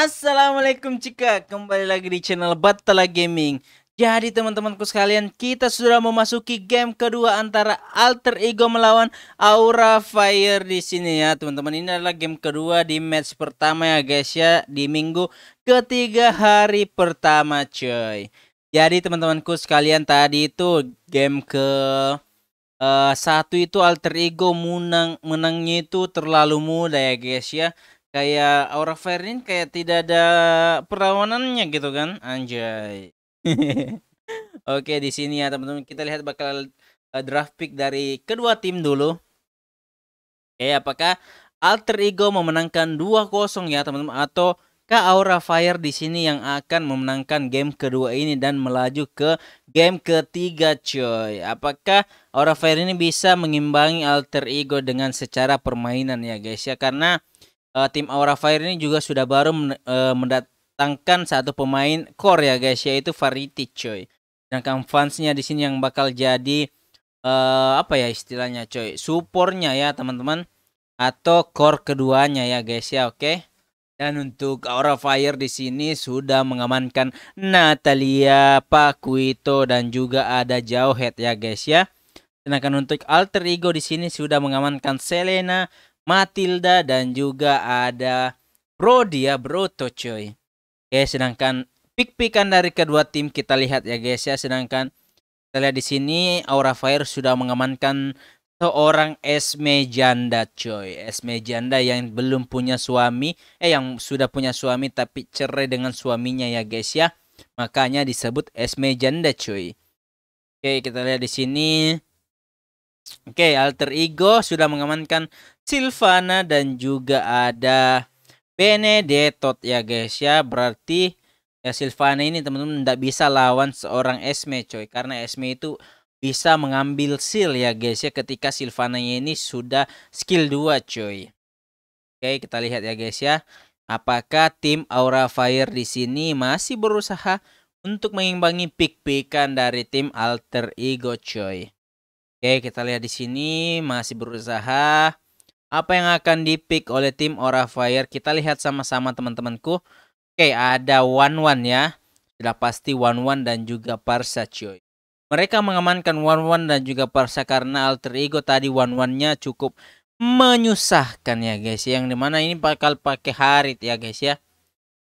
Assalamualaikum Cika, kembali lagi di channel Batala Gaming Jadi teman-temanku sekalian, kita sudah memasuki game kedua antara Alter Ego melawan Aura Fire di sini ya teman-teman Ini adalah game kedua di match pertama ya guys ya, di minggu ketiga hari pertama coy Jadi teman-temanku sekalian tadi itu game ke uh, satu itu Alter Ego menang, menangnya itu terlalu mudah ya guys ya kayak Aura Fairin kayak tidak ada perlawanannya gitu kan anjay oke di sini ya teman-teman kita lihat bakal eh, draft pick dari kedua tim dulu oke apakah Alter Ego memenangkan 2-0 ya teman-teman atau ke Aura Fire di sini yang akan memenangkan game kedua ini dan melaju ke game ketiga coy. Apakah Aura Fire ini bisa mengimbangi Alter Ego dengan secara permainan ya guys ya karena uh, tim Aura Fire ini juga sudah baru men uh, mendatangkan satu pemain core ya guys yaitu Varitic coy. Sedangkan fansnya di sini yang bakal jadi uh, apa ya istilahnya coy, supportnya ya teman-teman atau core keduanya ya guys ya, oke. Okay? Dan untuk Aura Fire di sini sudah mengamankan Natalia, Pakuito dan juga ada Jauhet ya guys ya. Sedangkan untuk alter ego di sini sudah mengamankan Selena, Matilda dan juga ada Brodia Broto coy. Oke, sedangkan pick pickan dari kedua tim kita lihat ya guys ya. Sedangkan kita lihat di sini Aura Fire sudah mengamankan seorang Esme janda coy. Esme janda yang belum punya suami, eh yang sudah punya suami tapi cerai dengan suaminya ya guys ya. Makanya disebut Esme janda coy. Oke, kita lihat di sini. Oke, alter ego sudah mengamankan Silvana dan juga ada Benedetto ya guys ya. Berarti ya Silvana ini teman-teman tidak bisa lawan seorang Esme coy karena Esme itu bisa mengambil seal ya guys ya ketika Silvana ini sudah skill 2 coy. Oke, kita lihat ya guys ya. Apakah tim Aura Fire di sini masih berusaha untuk mengimbangi pick pikan dari tim Alter Ego coy. Oke, kita lihat di sini masih berusaha apa yang akan dipick oleh tim Aura Fire? Kita lihat sama-sama teman-temanku. Oke, ada One One ya. Sudah pasti One One dan juga Parsa coy. Mereka mengamankan One One dan juga Parsa karena alter ego tadi One One-nya cukup menyusahkan ya guys. Ya. Yang dimana ini bakal pakai Harit ya guys ya.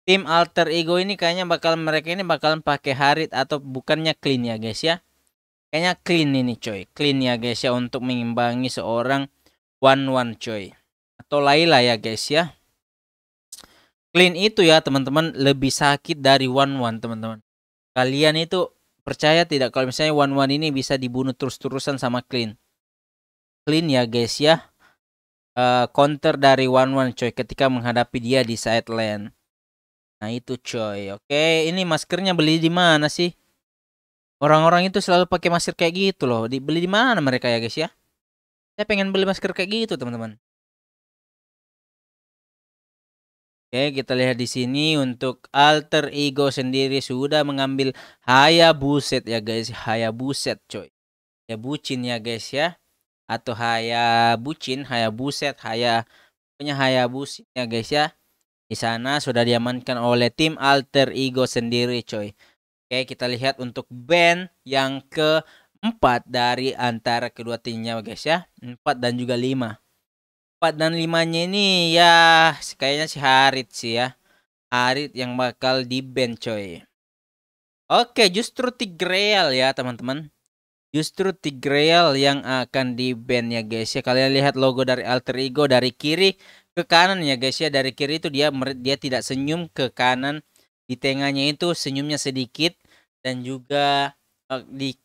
Tim alter ego ini kayaknya bakal mereka ini bakal pakai Harit atau bukannya clean ya guys ya. Kayaknya clean ini coy. Clean ya guys ya untuk mengimbangi seorang One One coy atau Laila ya guys ya. Clean itu ya teman-teman lebih sakit dari One One teman-teman. Kalian itu percaya tidak kalau misalnya One One ini bisa dibunuh terus-terusan sama Clean? Clean ya guys ya. Uh, counter dari One One coy ketika menghadapi dia di side lane. Nah itu coy. Oke, ini maskernya beli di mana sih? Orang-orang itu selalu pakai masker kayak gitu loh. Dibeli di mana mereka ya guys ya? Saya pengen beli masker kayak gitu, teman-teman. Oke, kita lihat di sini untuk alter ego sendiri sudah mengambil haya buset ya guys, haya buset coy. Ya bucin ya guys ya. Atau haya bucin, haya buset, haya punya haya ya guys ya. Di sana sudah diamankan oleh tim alter ego sendiri coy. Oke, kita lihat untuk band yang ke 4 dari antara kedua timnya guys ya 4 dan juga 5 4 dan 5 nya ini ya kayaknya si Harit sih ya Harit yang bakal di band coy Oke justru Tigreal ya teman-teman Justru Tigreal yang akan di band ya guys ya Kalian lihat logo dari Alter Ego dari kiri ke kanan ya guys ya Dari kiri itu dia dia tidak senyum ke kanan Di tengahnya itu senyumnya sedikit Dan juga eh, di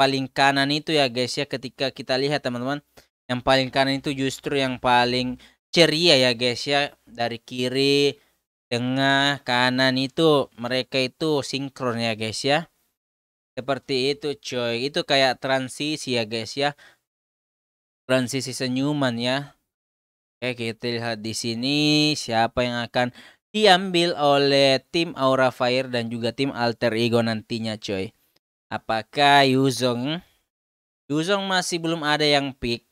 paling kanan itu ya guys ya ketika kita lihat teman-teman yang paling kanan itu justru yang paling ceria ya guys ya dari kiri tengah kanan itu mereka itu sinkron ya guys ya seperti itu coy itu kayak transisi ya guys ya transisi senyuman ya Oke kita lihat di sini siapa yang akan diambil oleh tim Aura Fire dan juga tim Alter Ego nantinya coy Apakah Yuzong? Yuzong masih belum ada yang pick.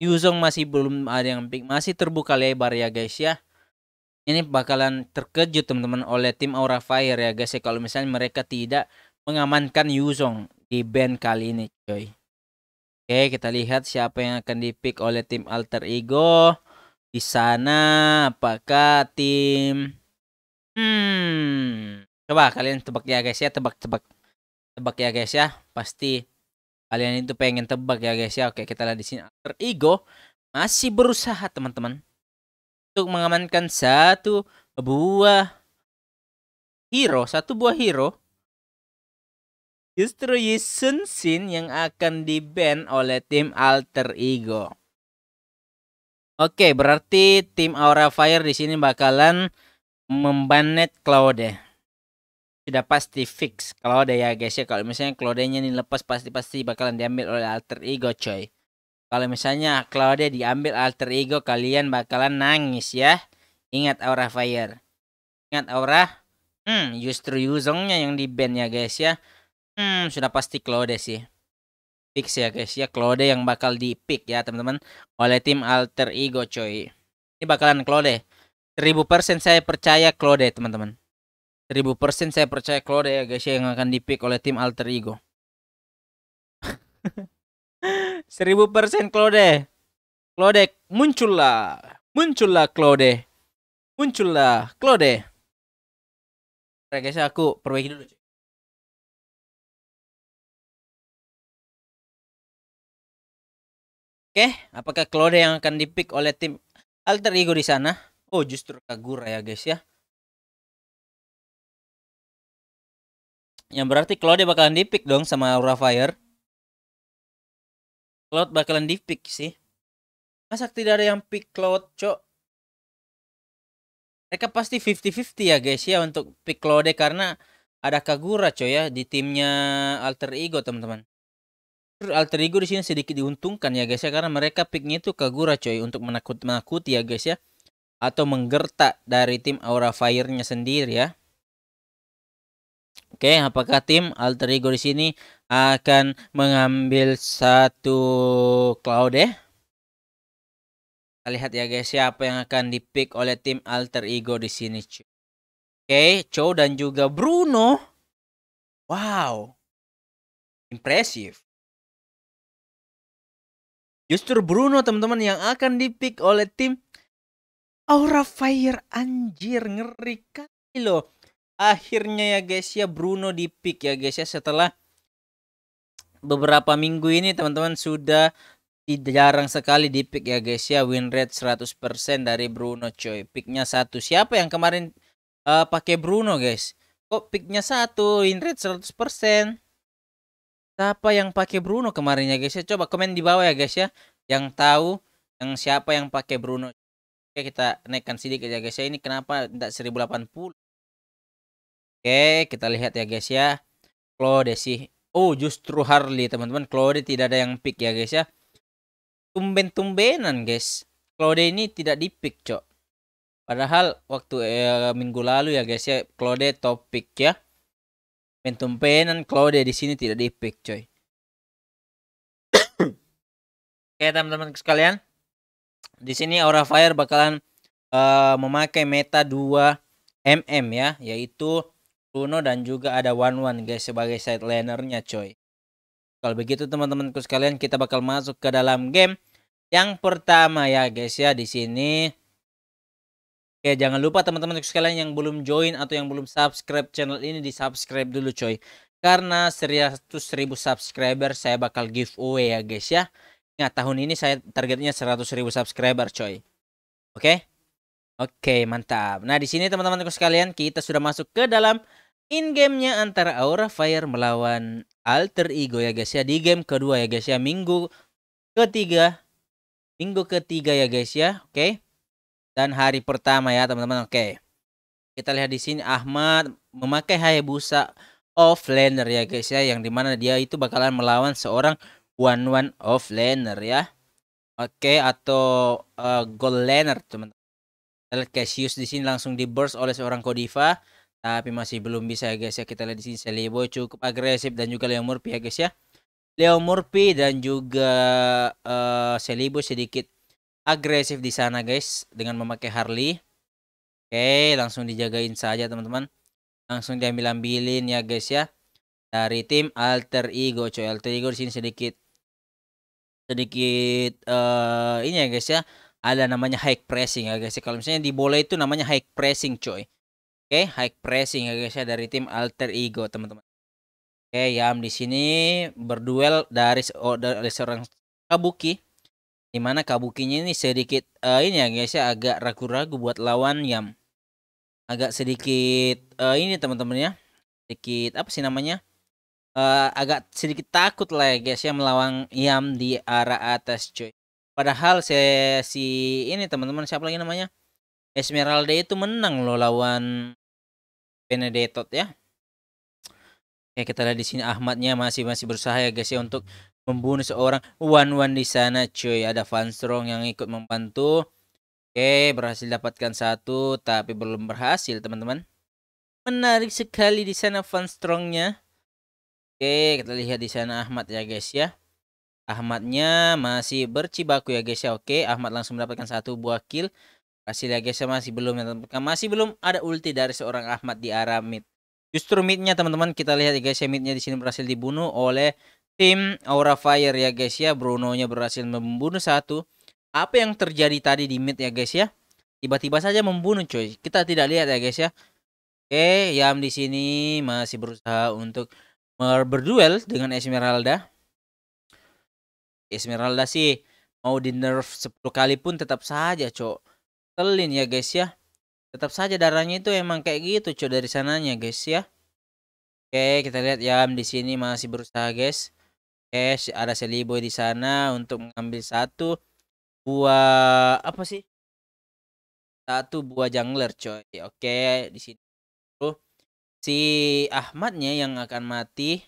Yuzong masih belum ada yang pick. Masih terbuka lebar ya guys ya. Ini bakalan terkejut teman-teman oleh tim Aura Fire ya guys ya. Kalau misalnya mereka tidak mengamankan Yuzong di band kali ini coy. Oke kita lihat siapa yang akan dipick oleh tim Alter Ego. Di sana apakah tim... Hmm. Coba kalian tebak ya guys ya. Tebak-tebak tebak ya guys ya pasti kalian itu pengen tebak ya guys ya oke kita lihat di sini alter ego masih berusaha teman-teman untuk mengamankan satu buah hero satu buah hero justru Yi Sin yang akan di ban oleh tim Alter Ego. Oke, berarti tim Aura Fire di sini bakalan membanet Cloud ya sudah pasti fix kalau ada ya guys ya kalau misalnya Claudia-nya nih lepas pasti-pasti bakalan diambil oleh alter ego coy. Kalau misalnya Claudia diambil alter ego kalian bakalan nangis ya. Ingat aura fire. Ingat aura hmm justru Yuzongnya yang di band ya guys ya. Hmm sudah pasti Claudia sih fix ya guys ya Claude yang bakal di pick ya teman-teman oleh tim alter ego coy ini bakalan Claude 1000% saya percaya Claude teman-teman Seribu persen saya percaya Claude ya guys yang akan dipick oleh tim alter ego. Seribu persen Claude. Claude muncullah. Muncullah Claude. Muncullah Claude. Oke guys, aku perbaiki dulu. Oke, apakah Claude yang akan dipick oleh tim alter ego di sana? Oh, justru Kagura ya guys ya. Yang berarti Claude bakalan pick dong sama Aura Fire. Cloud bakalan pick sih. Masa tidak ada yang pick Cloud, Cok? Mereka pasti 50-50 ya guys ya untuk pick Claude karena ada Kagura Cok ya di timnya Alter Ego teman-teman. Alter Ego di sini sedikit diuntungkan ya guys ya karena mereka picknya itu Kagura coy untuk menakut-menakuti ya guys ya atau menggertak dari tim Aura Fire-nya sendiri ya. Oke, okay, apakah tim alter ego di sini akan mengambil satu cloud ya? Kita lihat ya guys, siapa yang akan dipick oleh tim alter ego di sini. Oke, okay, Cho dan juga Bruno. Wow. Impresif. Justru Bruno teman-teman yang akan dipick oleh tim Aura Fire anjir ngeri kali loh akhirnya ya guys ya Bruno di pick ya guys ya setelah beberapa minggu ini teman-teman sudah jarang sekali di pick ya guys ya win rate 100% dari Bruno coy picknya satu siapa yang kemarin uh, pakai Bruno guys kok picknya satu win rate 100% siapa yang pakai Bruno kemarin ya guys ya coba komen di bawah ya guys ya yang tahu yang siapa yang pakai Bruno Oke kita naikkan sedikit ya guys ya ini kenapa tidak 1080 Oke, kita lihat ya guys ya. Claude sih. Oh, justru Harley teman-teman. Claude tidak ada yang pick ya guys ya. Tumben-tumbenan guys. Claude ini tidak di pick, Cok. Padahal waktu eh, minggu lalu ya guys ya, Claude top pick ya. Tumben-tumbenan Claude di sini tidak di pick, coy. Oke, teman-teman sekalian. Di sini Aura Fire bakalan uh, memakai meta 2 mm ya, yaitu Bruno dan juga ada Wan Wan guys sebagai side lanernya coy. Kalau begitu teman-temanku sekalian kita bakal masuk ke dalam game yang pertama ya guys ya di sini. Oke jangan lupa teman-teman sekalian yang belum join atau yang belum subscribe channel ini di subscribe dulu coy. Karena ribu subscriber saya bakal giveaway ya guys ya. Ingat tahun ini saya targetnya ribu subscriber coy. Oke. Oke mantap. Nah di sini teman-temanku sekalian kita sudah masuk ke dalam In gamenya antara Aura Fire melawan Alter Ego ya guys ya di game kedua ya guys ya minggu ketiga minggu ketiga ya guys ya oke okay? dan hari pertama ya teman-teman oke okay. kita lihat di sini Ahmad memakai Hayabusa offlaner ya guys ya yang dimana dia itu bakalan melawan seorang one one offlaner ya oke okay, atau uh, eh, goal laner teman-teman Cassius di sini langsung di burst oleh seorang Kodiva tapi masih belum bisa ya guys ya kita lihat di sini Selibo cukup agresif dan juga Leo Murphy ya guys ya Leo Murphy dan juga uh, eh, Selibo sedikit agresif di sana guys dengan memakai Harley oke langsung dijagain saja teman-teman langsung diambil-ambilin ya guys ya dari tim Alter Ego coy Alter Ego di sini sedikit sedikit uh, ini ya guys ya ada namanya high pressing ya guys ya kalau misalnya di bola itu namanya high pressing coy Oke, okay, high pressing ya guys ya dari tim Alter Ego teman-teman. Oke, okay, Yam di sini berduel dari, oh, dari seorang Kabuki. Di mana Kabukinya ini sedikit uh, ini ya guys ya agak ragu-ragu buat lawan Yam. Agak sedikit uh, ini teman-teman ya. Sedikit apa sih namanya? Uh, agak sedikit takut lah ya guys ya melawan Yam di arah atas cuy. Padahal sesi ini teman-teman siapa lagi namanya? Esmeralda itu menang loh lawan Benedetto ya. Oke, kita lihat di sini Ahmadnya masih masih berusaha ya guys ya untuk membunuh seorang Wan Wan di sana cuy. Ada Van Strong yang ikut membantu. Oke, berhasil dapatkan satu tapi belum berhasil teman-teman. Menarik sekali di sana Van Strongnya. Oke, kita lihat di sana Ahmad ya guys ya. Ahmadnya masih bercibaku ya guys ya. Oke, Ahmad langsung mendapatkan satu buah kill guys ya masih belum ya teman Masih belum ada ulti dari seorang Ahmad di arah mid. Justru midnya teman-teman kita lihat ya guys ya midnya di sini berhasil dibunuh oleh tim Aura Fire ya guys ya. Bruno-nya berhasil membunuh satu. Apa yang terjadi tadi di mid ya guys ya? Tiba-tiba saja membunuh coy. Kita tidak lihat ya guys ya. Oke, Yam di sini masih berusaha untuk berduel dengan Esmeralda. Esmeralda sih mau di nerf 10 kali pun tetap saja, Cok telin ya guys ya tetap saja darahnya itu emang kayak gitu cuy dari sananya guys ya oke kita lihat ya di sini masih berusaha guys oke ada Seliboy di sana untuk mengambil satu buah apa sih satu buah jungler coy oke di sini tuh si Ahmadnya yang akan mati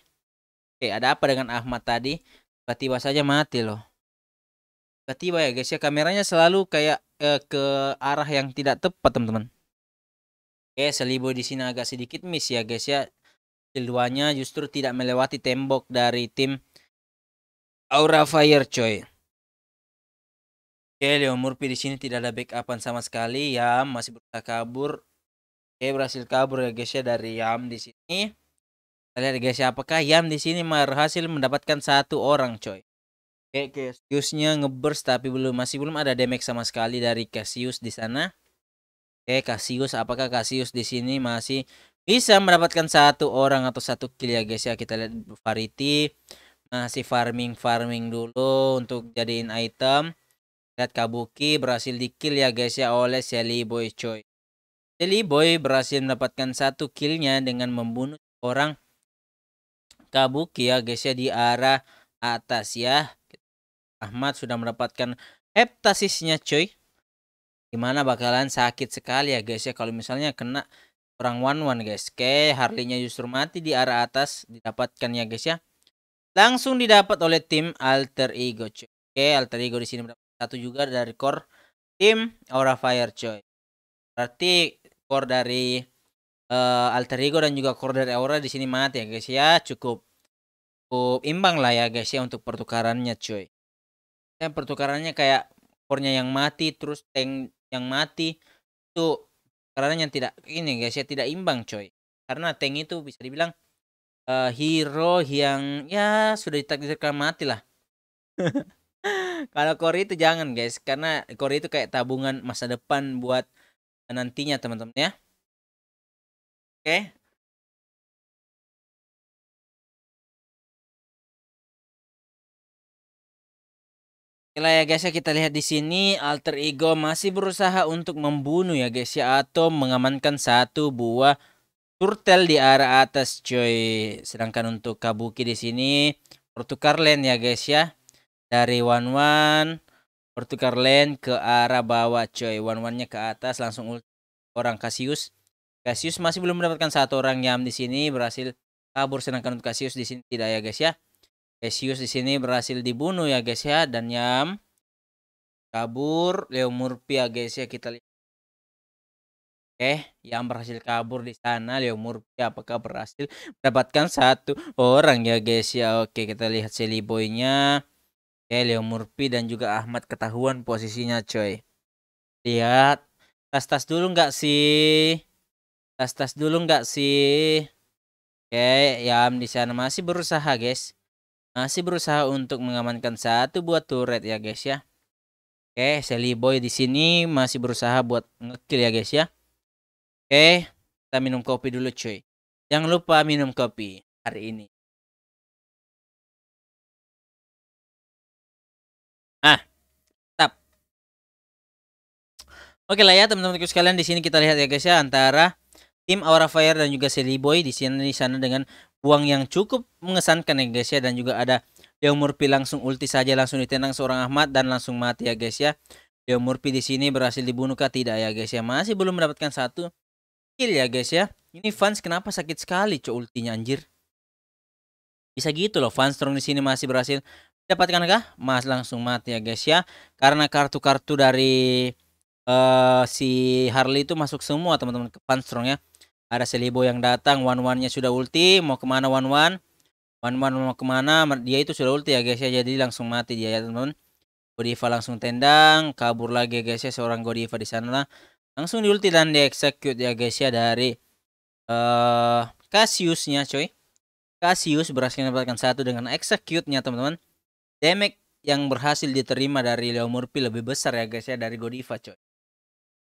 oke ada apa dengan Ahmad tadi tiba-tiba saja mati loh tiba-tiba ya guys ya kameranya selalu kayak eh, ke arah yang tidak tepat teman-teman oke selibu di sini agak sedikit miss ya guys ya keduanya justru tidak melewati tembok dari tim Aura Fire coy oke Leo Murphy di sini tidak ada backupan sama sekali ya masih berusaha kabur oke berhasil kabur ya guys ya dari Yam di sini kita lihat guys ya apakah Yam di sini berhasil mendapatkan satu orang coy Oke, okay, Cassiusnya ngeburst tapi belum masih belum ada damage sama sekali dari Cassius di sana. Oke, okay, Cassius apakah Cassius di sini masih bisa mendapatkan satu orang atau satu kill ya guys ya. Kita lihat variety masih farming-farming dulu untuk jadiin item. Lihat Kabuki berhasil di kill ya guys ya oleh Sally Boy Choi. Sally Boy berhasil mendapatkan satu killnya dengan membunuh orang Kabuki ya guys ya di arah atas ya. Ahmad sudah mendapatkan heptasisnya cuy. Gimana bakalan sakit sekali ya guys ya kalau misalnya kena orang one one guys. Oke, harley justru mati di arah atas didapatkan ya guys ya. Langsung didapat oleh tim Alter Ego cuy. Oke, Alter Ego di sini mendapat satu juga dari core tim Aura Fire cuy Berarti core dari uh, Alter Ego dan juga core dari Aura di sini mati ya guys ya. Cukup cukup imbang lah ya guys ya untuk pertukarannya cuy kan pertukarannya kayak kornya yang mati terus tank yang mati itu karena yang tidak ini guys ya tidak imbang coy karena tank itu bisa dibilang uh, hero yang ya sudah ditakdirkan mati lah kalau kori itu jangan guys karena kori itu kayak tabungan masa depan buat nantinya teman-teman ya oke lah ya guys ya kita lihat di sini alter ego masih berusaha untuk membunuh ya guys ya atau mengamankan satu buah turtle di arah atas coy. Sedangkan untuk Kabuki di sini pertukar lane ya guys ya. Dari one one pertukar lane ke arah bawah coy. One one-nya ke atas langsung orang Cassius. Cassius masih belum mendapatkan satu orang yang di sini berhasil kabur sedangkan untuk Cassius di sini tidak ya guys ya. Cassius di sini berhasil dibunuh ya guys ya dan Yam kabur Leo Murphy ya guys ya kita lihat Oke, yang berhasil kabur di sana Leo Murphy apakah berhasil mendapatkan satu orang ya guys ya. Oke, kita lihat Silly Boy-nya. Oke, Leo Murphy dan juga Ahmad ketahuan posisinya coy. Lihat tas-tas dulu nggak sih? Tas-tas dulu nggak sih? Oke, Yam di sana masih berusaha guys masih berusaha untuk mengamankan satu buat turret ya guys ya. Oke, Sally Boy di sini masih berusaha buat ngekill ya guys ya. Oke, kita minum kopi dulu cuy. Jangan lupa minum kopi hari ini. Ah, tap. Oke lah ya teman-teman sekalian di sini kita lihat ya guys ya antara tim Aura Fire dan juga Sally Boy di sini di sana dengan Uang yang cukup mengesankan ya guys ya dan juga ada Leo Murphy langsung ulti saja langsung ditendang seorang Ahmad dan langsung mati ya guys ya. Leo Murphy di sini berhasil dibunuh kah tidak ya guys ya. Masih belum mendapatkan satu kill ya guys ya. Ini fans kenapa sakit sekali cok ultinya anjir. Bisa gitu loh fans strong di sini masih berhasil dapatkan kah? Mas langsung mati ya guys ya. Karena kartu-kartu dari uh, si Harley itu masuk semua teman-teman ke fans strong ya. Ada Selibo yang datang, One One-nya sudah ulti, mau kemana One One? One One mau kemana? Dia itu sudah ulti ya guys ya, jadi langsung mati dia ya teman-teman. Godiva langsung tendang, kabur lagi ya, guys ya seorang Godiva di sana. Langsung ulti dan dieksekut ya guys ya dari uh, Cassiusnya coy. Cassius berhasil mendapatkan satu dengan execute-nya teman-teman. Damage yang berhasil diterima dari Leo Murphy lebih besar ya guys ya dari Godiva coy.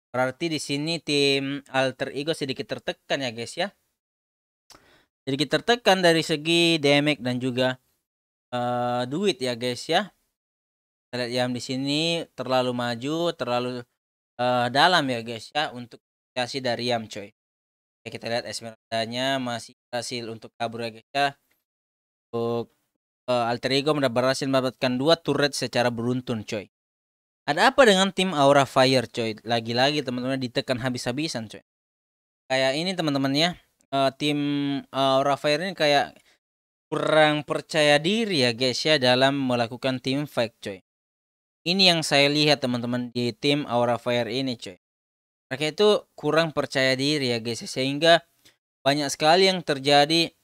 Berarti di sini tim alter ego sedikit tertekan ya guys ya. Sedikit tertekan dari segi damage dan juga uh, duit ya guys ya. Kita lihat yang di sini terlalu maju, terlalu uh, dalam ya guys ya untuk kasih dari Yam coy. Oke, kita lihat Esmeraldanya masih berhasil untuk kabur ya guys ya. Untuk uh, alter ego berhasil mendapatkan dua turret secara beruntun coy ada apa dengan tim Aura Fire coy? Lagi-lagi teman-teman ditekan habis-habisan coy. Kayak ini teman-teman ya. Uh, tim Aura Fire ini kayak kurang percaya diri ya guys ya dalam melakukan tim fight coy. Ini yang saya lihat teman-teman di tim Aura Fire ini coy. Mereka itu kurang percaya diri ya guys ya. sehingga banyak sekali yang terjadi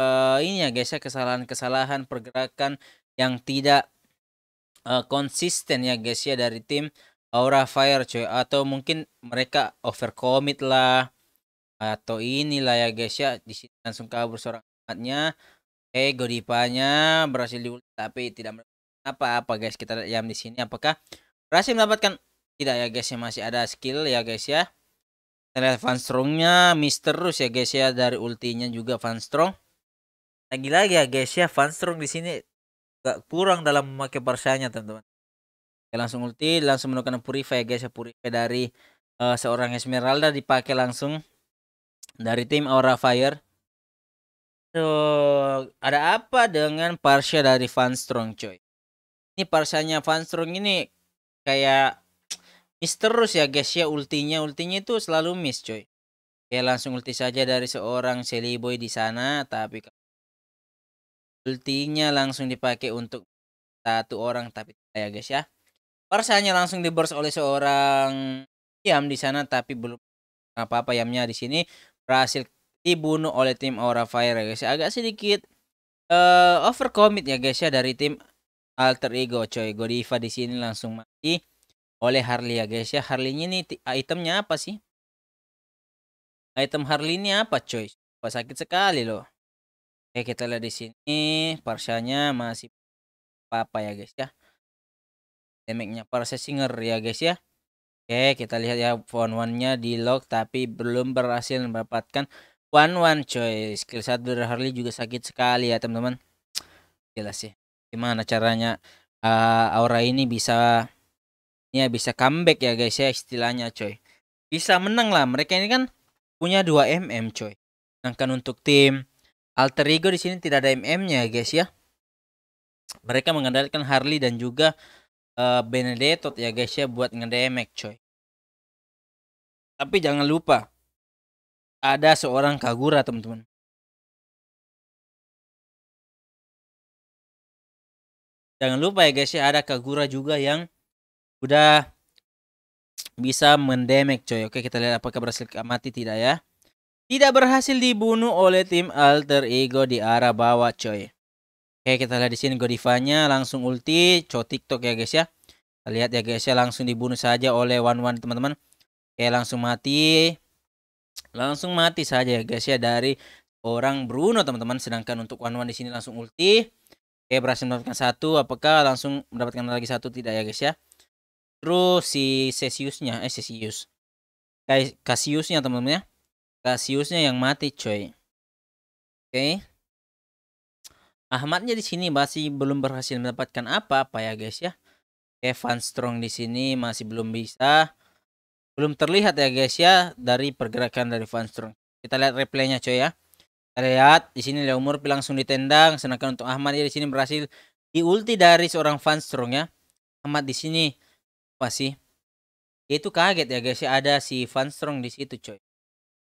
uh, ini ya guys ya kesalahan-kesalahan pergerakan yang tidak uh, konsisten ya guys ya dari tim Aura Fire coy atau mungkin mereka overcommit lah atau inilah ya guys ya di sini langsung kabur seorang anaknya eh Godipanya berhasil diul tapi tidak apa-apa guys kita lihat di sini apakah berhasil mendapatkan tidak ya guys ya masih ada skill ya guys ya kita lihat Van Strongnya misterius ya guys ya dari ultinya juga Van Strong lagi-lagi ya guys ya Van Strong di sini gak kurang dalam memakai parsanya teman-teman Oke, langsung ulti langsung melakukan purify guys ya purify dari uh, seorang Esmeralda dipakai langsung dari tim Aura Fire so, ada apa dengan Parsha dari Van Strong coy ini Parshanya Van Strong ini kayak miss terus ya guys ya ultinya ultinya itu selalu miss coy Oke langsung ulti saja dari seorang Sally Boy di sana tapi Ultinya langsung dipakai untuk satu orang tapi ya guys ya. Barcelanya langsung dibors oleh seorang Yam di sana tapi belum apa-apa Yamnya di sini berhasil dibunuh oleh tim Aura Fire ya guys. Ya. Agak sedikit uh, overcommit ya guys ya dari tim Alter Ego coy. Godiva di sini langsung mati oleh Harley ya guys ya. harley ini itemnya apa sih? Item Harley ini apa coy? Apa sakit sekali loh. Oke, kita lihat di sini parshanya masih apa-apa ya, guys ya. Damage-nya Singer ya, guys ya. Oke, kita lihat ya one one-nya di lock tapi belum berhasil mendapatkan one one choice Skill satu dari Harley juga sakit sekali ya, teman-teman. jelas sih. Gimana caranya uh, Aura ini bisa ya bisa comeback ya, guys ya istilahnya coy. Bisa menang lah. Mereka ini kan punya 2 mm coy. Sedangkan untuk tim Alter Ego di sini tidak ada MM-nya ya guys ya. Mereka mengandalkan Harley dan juga uh, Benedetto ya guys ya buat ngedemek coy. Tapi jangan lupa ada seorang Kagura teman-teman. Jangan lupa ya guys ya ada Kagura juga yang udah bisa mendemek coy. Oke kita lihat apakah berhasil mati tidak ya. Tidak berhasil dibunuh oleh tim alter ego di arah bawah coy. Oke kita lihat di sini Godivanya langsung ulti. co TikTok ya guys ya. Kita lihat ya guys ya langsung dibunuh saja oleh One One teman-teman. Oke langsung mati. Langsung mati saja ya guys ya dari orang Bruno teman-teman. Sedangkan untuk One One di sini langsung ulti. Oke berhasil mendapatkan satu. Apakah langsung mendapatkan lagi satu tidak ya guys ya. Terus si Cesiusnya. Eh Cesius. Kasiusnya teman-teman ya. Kasiusnya yang mati coy. Oke. Okay. Ahmadnya di sini masih belum berhasil mendapatkan apa-apa ya guys ya. Evan Strong di sini masih belum bisa belum terlihat ya guys ya dari pergerakan dari Van Strong. Kita lihat replaynya coy ya. Kita lihat di sini Murphy langsung ditendang sedangkan untuk Ahmad ya di sini berhasil diulti dari seorang Van Strong ya. Ahmad di sini apa sih? itu kaget ya guys ya ada si Van Strong di situ coy.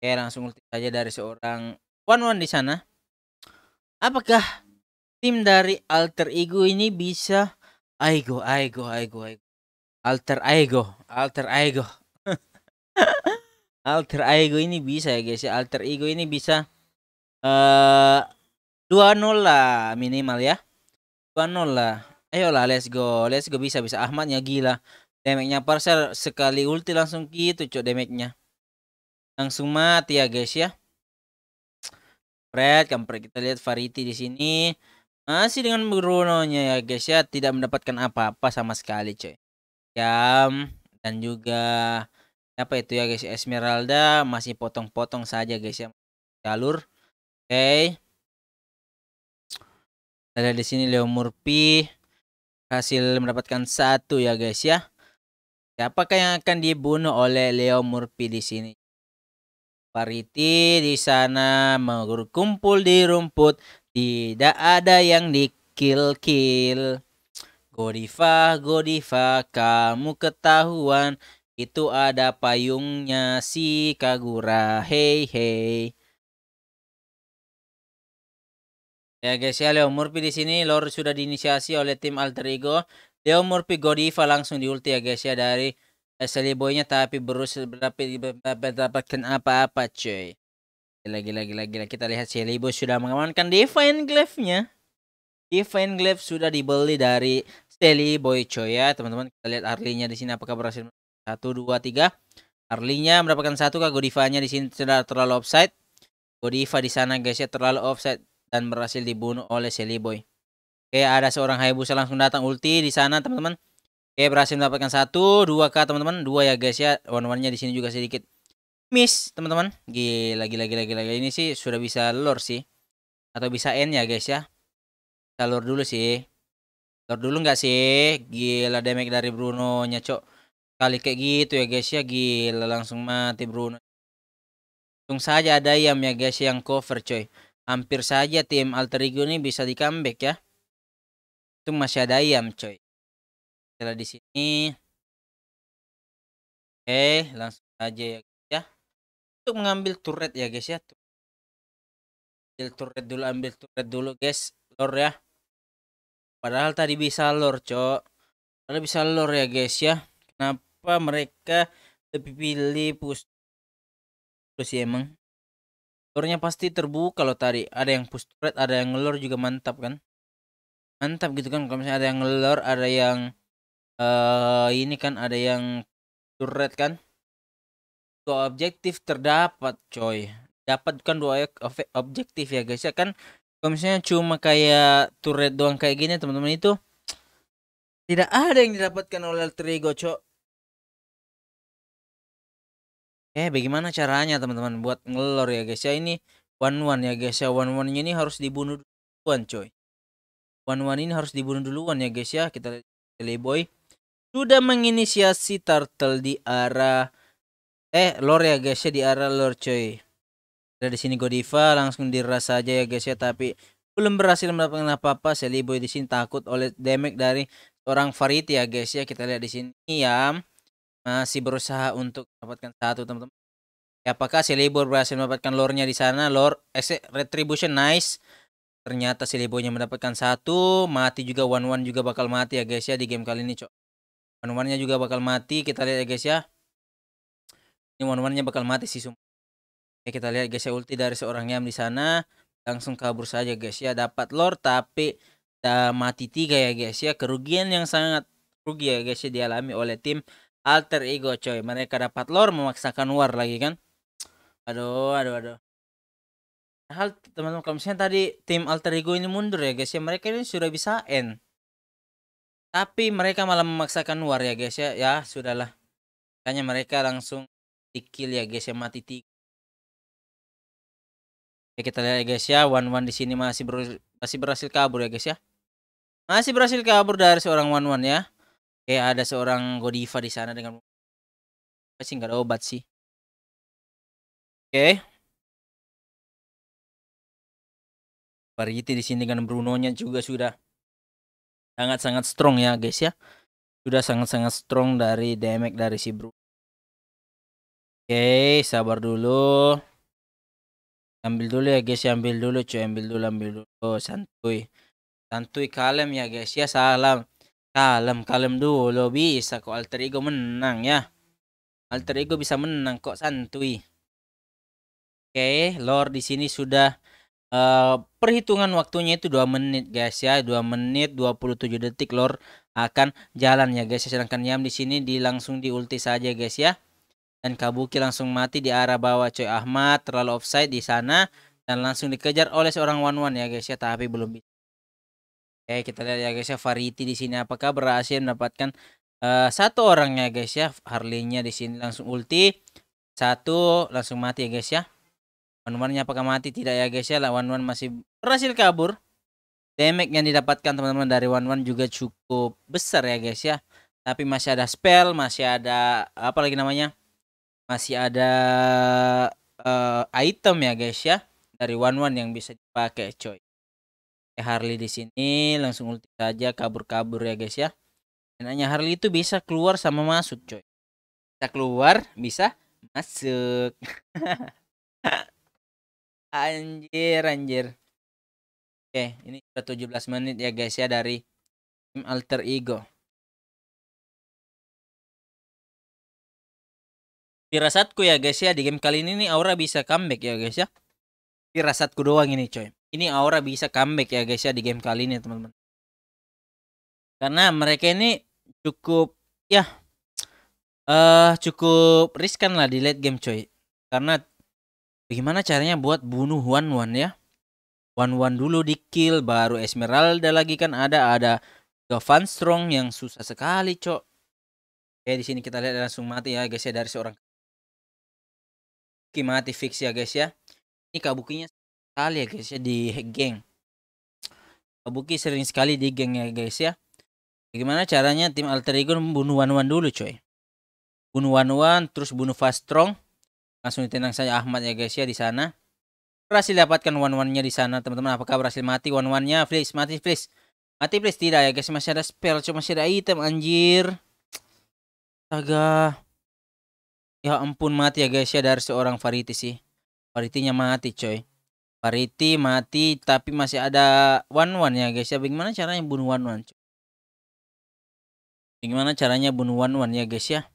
Oke, langsung ulti saja dari seorang One One di sana. Apakah tim dari Alter Ego ini bisa Aigo, Aigo, Aigo, Aigo. Alter Aigo Alter Aigo alter Aigo ini bisa ya guys ya. Alter Ego ini bisa eh, dua uh, 2 lah minimal ya. 2 nol lah. lah, let's go. Let's go bisa bisa Ahmadnya gila. demeknya nya parcel sekali ulti langsung gitu cok demeknya langsung mati ya guys ya Fred Kamper kita lihat variety di sini masih dengan Bruno nya ya guys ya tidak mendapatkan apa-apa sama sekali coy Yam dan juga apa itu ya guys Esmeralda masih potong-potong saja guys ya jalur oke okay. ada di sini Leo Murphy hasil mendapatkan satu ya guys ya siapakah yang akan dibunuh oleh Leo Murphy di sini Pariti di sana berkumpul di rumput, tidak ada yang dikil-kil. Godiva, Godiva, kamu ketahuan, itu ada payungnya si Kagura, hei hei. Ya guys ya, Leo Murphy di sini, Lord sudah diinisiasi oleh tim Alter Ego. Leo Murphy Godiva langsung diulti ya guys ya dari seliboynya tapi berus berusaha dapatkan apa-apa cuy. Lagi-lagi-lagi-lagi, Kita lihat e boy sudah mengamankan Divine Glaive-nya. Divine Glaive sudah dibeli dari e boy cuy ya. Teman-teman kita lihat Arlinya di sini apakah berhasil. 1, 2, 3. Arlinya mendapatkan satu kah Godiva-nya di sini sudah terlalu offside. Godiva di sana guys ya terlalu offside dan berhasil dibunuh oleh e boy. Oke, ada seorang Hayabusa langsung datang ulti di sana teman-teman. Oke, berhasil mendapatkan satu, dua k teman-teman, dua ya guys ya. One-one-nya di sini juga sedikit miss, teman-teman. Gila, gila, gila, gila. Ini sih sudah bisa lor sih. Atau bisa end ya guys ya. Kita lor dulu sih. Lor dulu nggak sih? Gila damage dari Bruno-nya, Cok. Kali kayak gitu ya guys ya. Gila, langsung mati Bruno. Tung saja ada yang ya guys yang cover coy. Hampir saja tim Alter Ego ini bisa di comeback ya. Itu masih ada yang coy. Setelah di sini. Oke, langsung aja ya ya. Untuk mengambil turret ya guys ya. Ambil turret dulu, ambil turret dulu guys. Lor ya. Padahal tadi bisa lor, cok. Padahal bisa lor ya guys ya. Kenapa mereka lebih pilih push terus ya emang Lornya pasti terbuka kalau tadi ada yang push turret, ada yang telur juga mantap kan. Mantap gitu kan kalau misalnya ada yang telur, ada yang uh, ini kan ada yang turret kan dua objektif terdapat coy Dapatkan kan dua objektif ya guys ya kan kalau misalnya cuma kayak turret doang kayak gini teman-teman itu tidak ada yang didapatkan oleh trigo co eh bagaimana caranya teman-teman buat ngelor ya guys ya ini one one ya guys ya one one ini harus dibunuh duluan coy one one ini harus dibunuh duluan ya guys ya kita lihat boy sudah menginisiasi turtle di arah eh lore ya guys ya di arah lore coy ada di sini Godiva langsung diras aja ya guys ya tapi belum berhasil mendapatkan apa-apa Seliboy di sini takut oleh damage dari seorang Farid ya guys ya kita lihat di sini ya masih berusaha untuk mendapatkan satu teman-teman ya, apakah Seliboy berhasil mendapatkan lore-nya di sana lore eh, retribution nice ternyata Seliboynya mendapatkan satu mati juga one one juga bakal mati ya guys ya di game kali ini cok Manumannya juga bakal mati. Kita lihat ya guys ya. Ini manumannya bakal mati sih semua. Oke, kita lihat guys ya ulti dari seorang yang di sana. Langsung kabur saja guys ya. Dapat lore tapi uh, mati tiga ya guys ya. Kerugian yang sangat rugi ya guys ya dialami oleh tim alter ego coy. Mereka dapat lore memaksakan war lagi kan. Aduh, aduh, aduh. Hal teman-teman kalau misalnya tadi tim alter ego ini mundur ya guys ya mereka ini sudah bisa end tapi mereka malah memaksakan war ya guys ya. Ya sudahlah. Kayaknya mereka langsung kill ya guys ya mati tiga. Ya kita lihat ya guys ya. One One di sini masih ber masih berhasil kabur ya guys ya. Masih berhasil kabur dari seorang One One ya. Oke ada seorang Godiva di sana dengan pasti nggak ada obat sih. Oke. Pariti di sini dengan Brunonya juga sudah sangat-sangat strong ya guys ya sudah sangat-sangat strong dari damage dari si bro oke sabar dulu ambil dulu ya guys ya. ambil dulu cuy ambil dulu ambil dulu Oh santuy santuy kalem ya guys ya salam kalem kalem dulu bisa kok alter ego menang ya alter ego bisa menang kok santuy oke lor di sini sudah Uh, perhitungan waktunya itu 2 menit guys ya 2 menit 27 detik lor akan jalan ya guys ya. sedangkan Yam di sini di langsung di ulti saja guys ya dan Kabuki langsung mati di arah bawah coy Ahmad terlalu offside di sana dan langsung dikejar oleh seorang one one ya guys ya tapi belum bisa Oke kita lihat ya guys ya Variety di sini apakah berhasil mendapatkan uh, satu orang ya guys ya Harley-nya di sini langsung ulti satu langsung mati ya guys ya Wanwannya apakah mati? Tidak ya guys ya lah Wanwan masih berhasil kabur. temek yang didapatkan teman-teman dari Wanwan juga cukup besar ya guys ya. Tapi masih ada spell, masih ada apa lagi namanya? Masih ada uh, item ya guys ya dari Wanwan yang bisa dipakai coy. Harley di sini langsung ulti saja kabur-kabur ya guys ya. Dan hanya Harley itu bisa keluar sama masuk coy. Bisa keluar, bisa masuk. Anjir, anjir. Oke, ini sudah 17 menit ya guys ya dari tim Alter Ego. Firasatku ya guys ya di game kali ini nih Aura bisa comeback ya guys ya. Firasatku doang ini coy. Ini Aura bisa comeback ya guys ya di game kali ini teman-teman. Karena mereka ini cukup ya eh uh, cukup riskan lah di late game coy. Karena Gimana caranya buat bunuh Wan Wan ya? Wan Wan dulu di kill, baru Esmeralda lagi kan ada ada Gavan Strong yang susah sekali, cok. Oke, di sini kita lihat langsung mati ya guys ya dari seorang Oke, mati fix ya guys ya. Ini Kabukinya sekali ya guys ya di geng. Kabuki sering sekali di geng ya guys ya. Gimana caranya tim Alter Ego membunuh Wan Wan dulu, coy? Bunuh Wan Wan terus bunuh Fast Strong langsung ditendang saja Ahmad ya guys ya di sana berhasil dapatkan one one nya di sana teman-teman apakah berhasil mati one one nya please mati please mati please tidak ya guys masih ada spell cuma masih ada item anjir astaga ya ampun mati ya guys ya dari seorang Fariti sih Faritinya mati coy Parity mati tapi masih ada one one ya guys ya. Bagaimana caranya bunuh one one? Bagaimana caranya bunuh one one ya guys ya?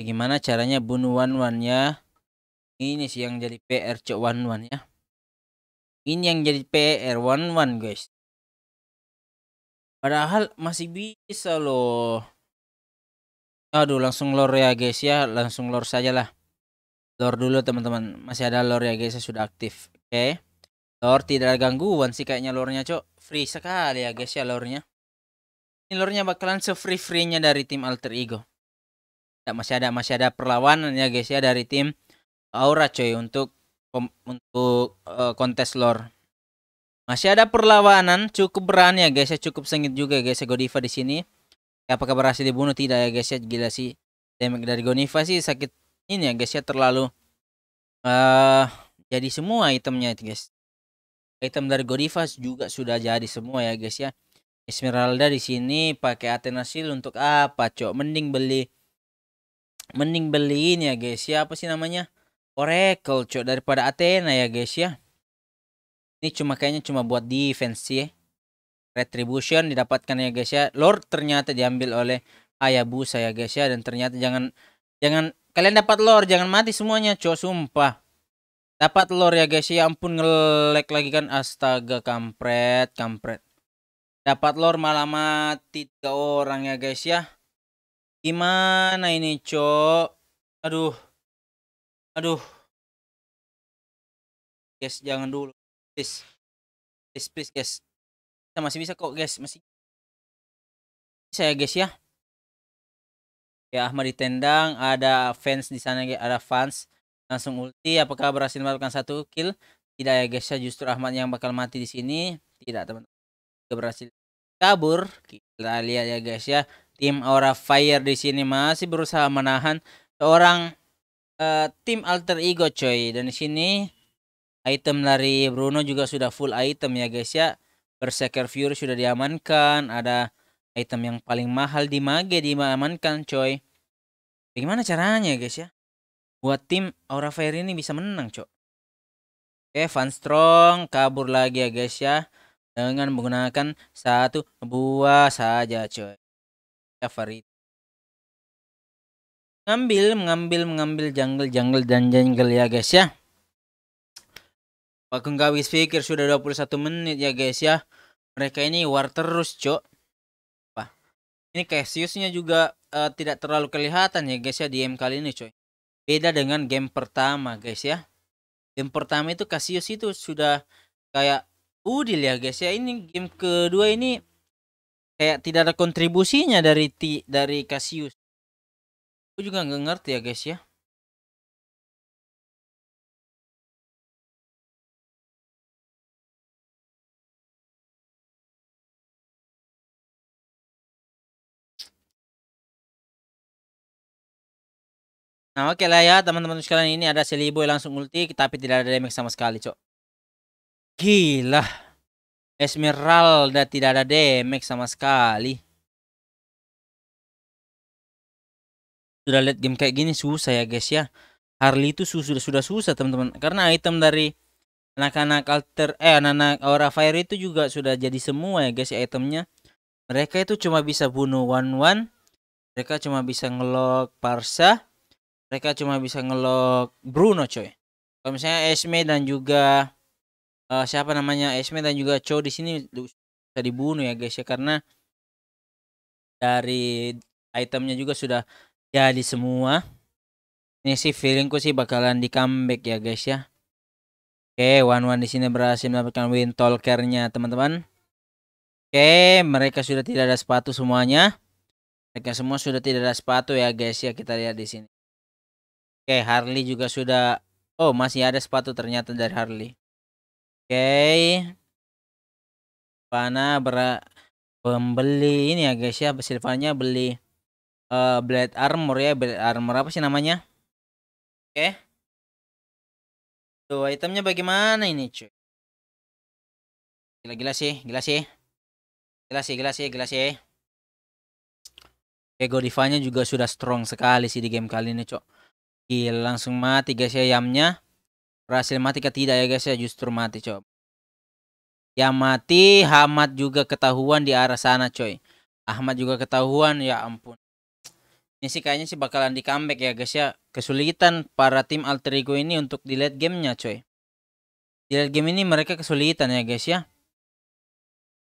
Bagaimana caranya bunuh Wan Wan ya? Ini sih yang jadi PR cok one-one ya. Ini yang jadi PR one-one guys. Padahal masih bisa loh. Aduh langsung lor ya guys ya, langsung lor saja lah. Lor dulu teman-teman, masih ada lor ya guys, ya sudah aktif. Oke. Okay. Lor tidak ada gangguan sih kayaknya lornya cok. Free sekali ya guys ya lornya. Ini lornya bakalan se-free-free-nya dari tim Alter Ego ya, masih ada masih ada perlawanan ya guys ya dari tim Aura coy untuk untuk uh, kontes lore. Masih ada perlawanan cukup berani ya guys ya cukup sengit juga ya guys ya Godiva di sini. Apakah berhasil dibunuh tidak ya guys ya gila sih damage dari Godiva sih sakit ini ya guys ya terlalu uh, jadi semua itemnya itu guys. Item dari Godiva juga sudah jadi semua ya guys ya. Esmeralda di sini pakai Athena Shield untuk apa, Cok? Mending beli mending beliin ya guys ya apa sih namanya Oracle cok daripada Athena ya guys ya ini cuma kayaknya cuma buat defense ya. Retribution didapatkan ya guys ya Lord ternyata diambil oleh Ayabusa ya guys ya dan ternyata jangan jangan kalian dapat Lord jangan mati semuanya cok sumpah dapat Lord ya guys ya ampun ngelek lagi kan astaga kampret kampret dapat Lord malah mati tiga orang ya guys ya Gimana ini, Cok? Aduh. Aduh. Guys, jangan dulu. Please. Please, please, guys. Kita masih bisa kok, guys. Masih bisa ya, guys ya. Ya, Ahmad ditendang. Ada fans di sana, guys. Ada fans. Langsung ulti. Apakah berhasil melakukan satu kill? Tidak ya, guys ya. Justru Ahmad yang bakal mati di sini. Tidak, teman-teman. Berhasil kabur. Kita lihat ya, guys ya. Tim Aura Fire di sini masih berusaha menahan seorang uh, tim alter ego coy. Dan di sini item dari Bruno juga sudah full item ya guys ya. Berserker Fury sudah diamankan, ada item yang paling mahal di Mage diamankan coy. Bagaimana caranya guys ya? Buat tim Aura Fire ini bisa menang coy. Oke, Van Strong kabur lagi ya guys ya. Dengan menggunakan satu buah saja coy. Safari ngambil mengambil mengambil jungle jungle dan jungle ya guys ya Aku nggak habis pikir sudah 21 menit ya guys ya mereka ini war terus cok apa ini Cassiusnya juga uh, tidak terlalu kelihatan ya guys ya di game kali ini coy beda dengan game pertama guys ya game pertama itu Cassius itu sudah kayak udil ya guys ya ini game kedua ini kayak tidak ada kontribusinya dari ti dari Cassius. Aku juga nggak ngerti ya guys ya. Nah oke okay lah ya teman-teman sekalian ini ada Seliboy langsung ulti tapi tidak ada damage sama sekali cok. Gila. Esmeralda tidak ada damage sama sekali. Sudah lihat game kayak gini susah ya guys ya. Harley itu sudah sudah susah teman-teman karena item dari anak-anak alter eh anak-anak aura fire itu juga sudah jadi semua ya guys ya, itemnya. Mereka itu cuma bisa bunuh one one. Mereka cuma bisa ngelok Parsa. Mereka cuma bisa ngelok Bruno coy. Kalau misalnya Esme dan juga uh, siapa namanya Esme dan juga Cho di sini bisa dibunuh ya guys ya karena dari itemnya juga sudah jadi semua. Ini sih feelingku sih bakalan di comeback ya guys ya. Oke, One One di sini berhasil mendapatkan win talkernya teman-teman. Oke, mereka sudah tidak ada sepatu semuanya. Mereka semua sudah tidak ada sepatu ya guys ya kita lihat di sini. Oke, Harley juga sudah. Oh masih ada sepatu ternyata dari Harley. Oke, Silvana ber pembeli ini ya guys ya Silvanya beli uh, blade armor ya blade armor apa sih namanya oke okay. tuh itemnya bagaimana ini cuy gila gila sih gila sih gila sih gila sih gila sih oke godiva Godivanya juga sudah strong sekali sih di game kali ini cok gila langsung mati guys ya yamnya berhasil mati ke tidak ya guys ya justru mati coy ya mati Ahmad juga ketahuan di arah sana coy Ahmad juga ketahuan ya ampun ini sih kayaknya sih bakalan di comeback ya guys ya kesulitan para tim alter ego ini untuk di late gamenya coy di late game ini mereka kesulitan ya guys ya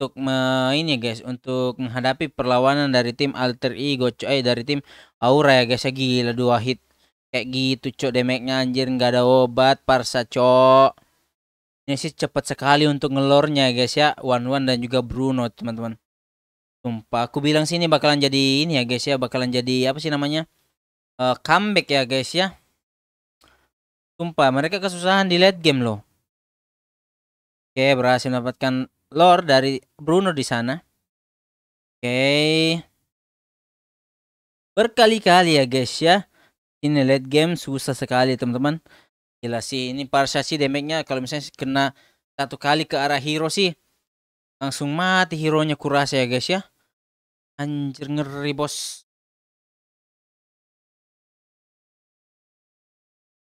untuk me, ini guys untuk menghadapi perlawanan dari tim alter ego coy dari tim aura ya guys ya gila dua hit Kayak gitu cok demeknya anjir nggak ada obat parsa cok. Ini sih cepat sekali untuk ngelornya guys ya. One One dan juga Bruno teman-teman. Sumpah aku bilang sih ini bakalan jadi ini ya guys ya. Bakalan jadi apa sih namanya. Uh, comeback ya guys ya. Sumpah mereka kesusahan di late game loh. Oke berhasil mendapatkan lore dari Bruno di sana. Oke. Berkali-kali ya guys ya ini late game susah sekali teman-teman gila sih ini Parsha sih damage-nya kalau misalnya kena satu kali ke arah hero sih langsung mati hero-nya kurasa ya guys ya anjir ngeri bos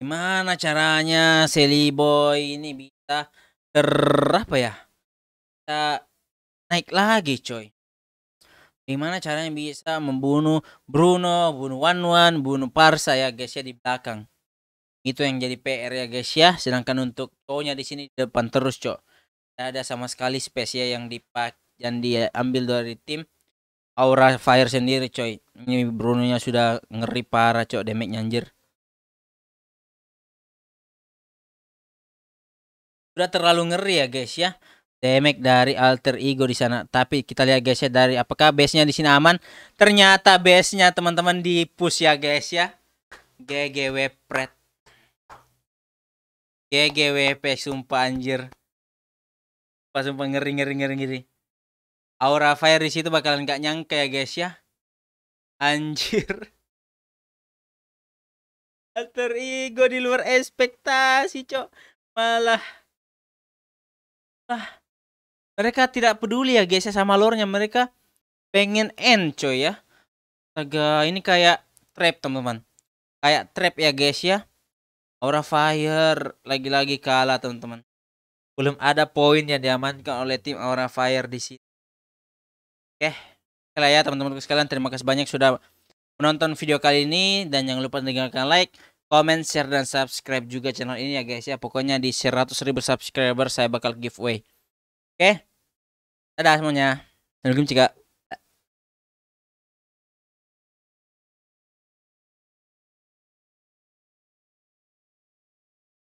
gimana caranya boy ini bisa ter apa ya kita naik lagi coy Gimana caranya bisa membunuh Bruno, bunuh Wanwan, bunuh Parsa ya guys ya di belakang. Itu yang jadi PR ya guys ya. Sedangkan untuk cowoknya di sini depan terus, Cok. Tidak ada sama sekali space ya yang dipak yang diambil dari tim aura fire sendiri coy ini Bruno nya sudah ngeri parah cok damage nyanjir. sudah terlalu ngeri ya guys ya damage dari alter ego di sana. Tapi kita lihat guys ya dari apakah base-nya di sini aman? Ternyata base-nya teman-teman di push ya guys ya. GGW Pret. GGWP sumpah anjir. Pas sumpah ngeri ngeri ngeri ngeri. Aura fire di situ bakalan gak nyangka ya guys ya. Anjir. Alter ego di luar ekspektasi, Cok. Malah ah mereka tidak peduli ya guys ya sama lornya. Mereka pengen end coy ya. Astaga, ini kayak trap teman-teman. Kayak trap ya guys ya. Aura Fire lagi-lagi kalah teman-teman. Belum ada poin yang diamankan oleh tim Aura Fire di sini. Oke, okay. ya teman teman sekalian. Terima kasih banyak sudah menonton video kali ini dan jangan lupa tinggalkan like, comment, share dan subscribe juga channel ini ya guys ya. Pokoknya di 100.000 subscriber saya bakal giveaway. Oke. Okay? Dadah semuanya. Assalamualaikum Cika.